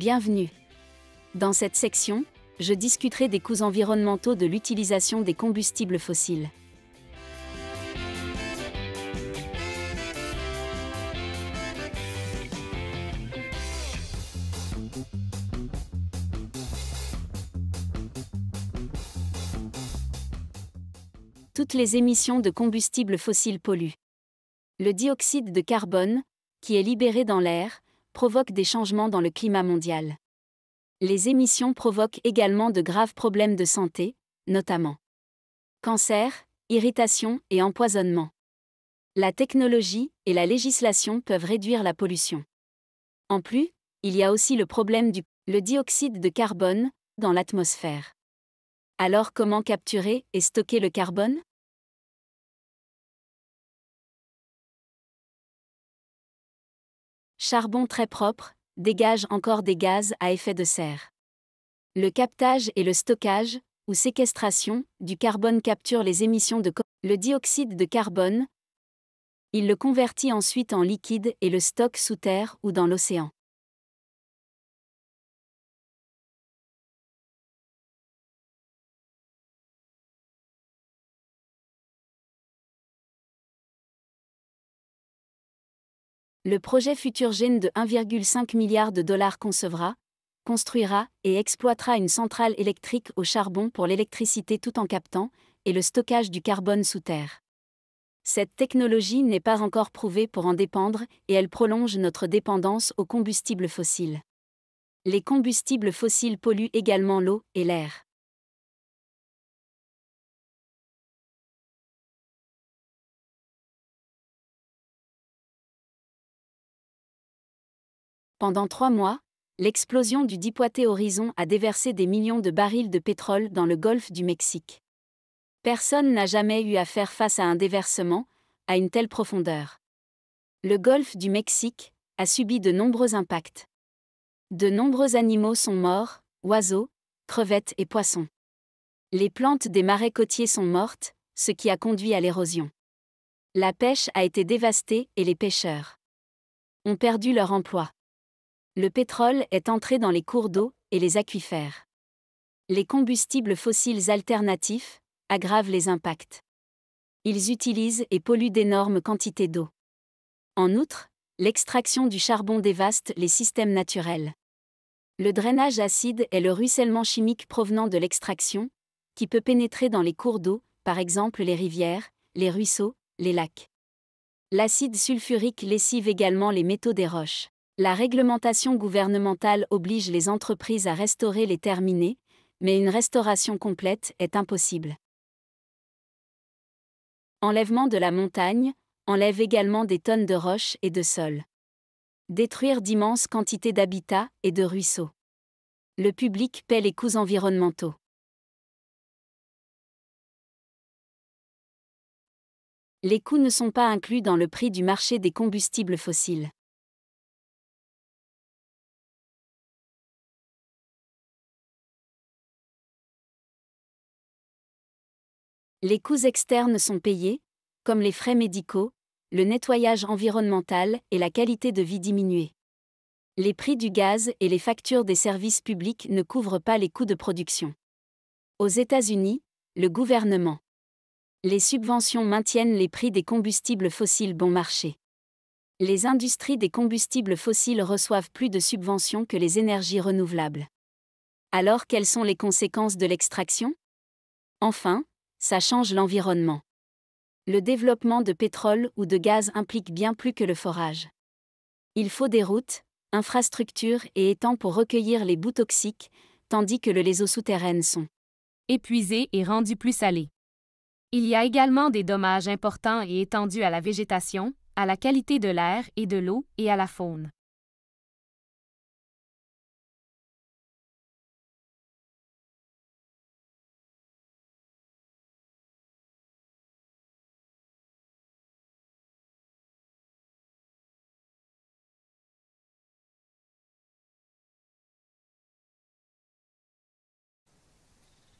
Bienvenue. Dans cette section, je discuterai des coûts environnementaux de l'utilisation des combustibles fossiles. Toutes les émissions de combustibles fossiles polluent. Le dioxyde de carbone, qui est libéré dans l'air, provoquent des changements dans le climat mondial. Les émissions provoquent également de graves problèmes de santé, notamment cancer, irritation et empoisonnement. La technologie et la législation peuvent réduire la pollution. En plus, il y a aussi le problème du le dioxyde de carbone dans l'atmosphère. Alors comment capturer et stocker le carbone Charbon très propre, dégage encore des gaz à effet de serre. Le captage et le stockage, ou séquestration, du carbone capture les émissions de le dioxyde de carbone. Il le convertit ensuite en liquide et le stocke sous terre ou dans l'océan. Le projet Futurgène de 1,5 milliard de dollars concevra, construira et exploitera une centrale électrique au charbon pour l'électricité tout en captant et le stockage du carbone sous terre. Cette technologie n'est pas encore prouvée pour en dépendre et elle prolonge notre dépendance aux combustibles fossiles. Les combustibles fossiles polluent également l'eau et l'air. Pendant trois mois, l'explosion du Dipoité Horizon a déversé des millions de barils de pétrole dans le golfe du Mexique. Personne n'a jamais eu à faire face à un déversement, à une telle profondeur. Le golfe du Mexique a subi de nombreux impacts. De nombreux animaux sont morts, oiseaux, crevettes et poissons. Les plantes des marais côtiers sont mortes, ce qui a conduit à l'érosion. La pêche a été dévastée et les pêcheurs ont perdu leur emploi le pétrole est entré dans les cours d'eau et les aquifères. Les combustibles fossiles alternatifs aggravent les impacts. Ils utilisent et polluent d'énormes quantités d'eau. En outre, l'extraction du charbon dévaste les systèmes naturels. Le drainage acide est le ruissellement chimique provenant de l'extraction, qui peut pénétrer dans les cours d'eau, par exemple les rivières, les ruisseaux, les lacs. L'acide sulfurique lessive également les métaux des roches. La réglementation gouvernementale oblige les entreprises à restaurer les terminés, mais une restauration complète est impossible. Enlèvement de la montagne enlève également des tonnes de roches et de sol. Détruire d'immenses quantités d'habitats et de ruisseaux. Le public paie les coûts environnementaux. Les coûts ne sont pas inclus dans le prix du marché des combustibles fossiles. Les coûts externes sont payés, comme les frais médicaux, le nettoyage environnemental et la qualité de vie diminuée. Les prix du gaz et les factures des services publics ne couvrent pas les coûts de production. Aux États-Unis, le gouvernement. Les subventions maintiennent les prix des combustibles fossiles bon marché. Les industries des combustibles fossiles reçoivent plus de subventions que les énergies renouvelables. Alors quelles sont les conséquences de l'extraction Enfin, ça change l'environnement. Le développement de pétrole ou de gaz implique bien plus que le forage. Il faut des routes, infrastructures et étangs pour recueillir les bouts toxiques, tandis que le, les eaux souterraines sont épuisées et rendues plus salées. Il y a également des dommages importants et étendus à la végétation, à la qualité de l'air et de l'eau et à la faune.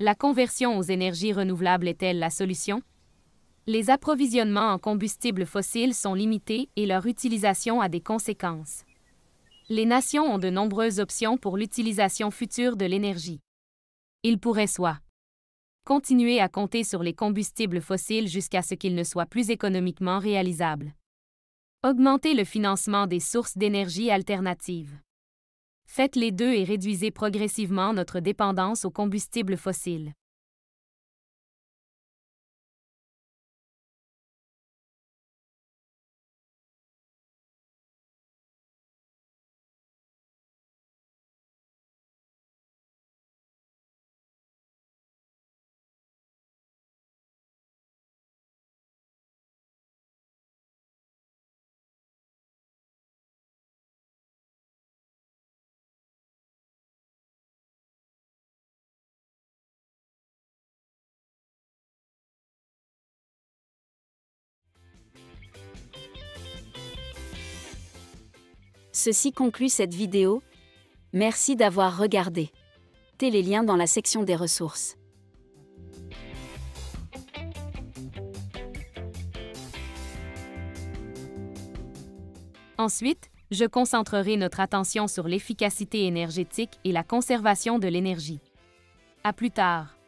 La conversion aux énergies renouvelables est-elle la solution? Les approvisionnements en combustibles fossiles sont limités et leur utilisation a des conséquences. Les nations ont de nombreuses options pour l'utilisation future de l'énergie. Ils pourraient soit continuer à compter sur les combustibles fossiles jusqu'à ce qu'ils ne soient plus économiquement réalisables. Augmenter le financement des sources d'énergie alternatives. Faites les deux et réduisez progressivement notre dépendance aux combustibles fossiles. Ceci conclut cette vidéo. Merci d'avoir regardé. Tez les liens dans la section des ressources. Ensuite, je concentrerai notre attention sur l'efficacité énergétique et la conservation de l'énergie. À plus tard.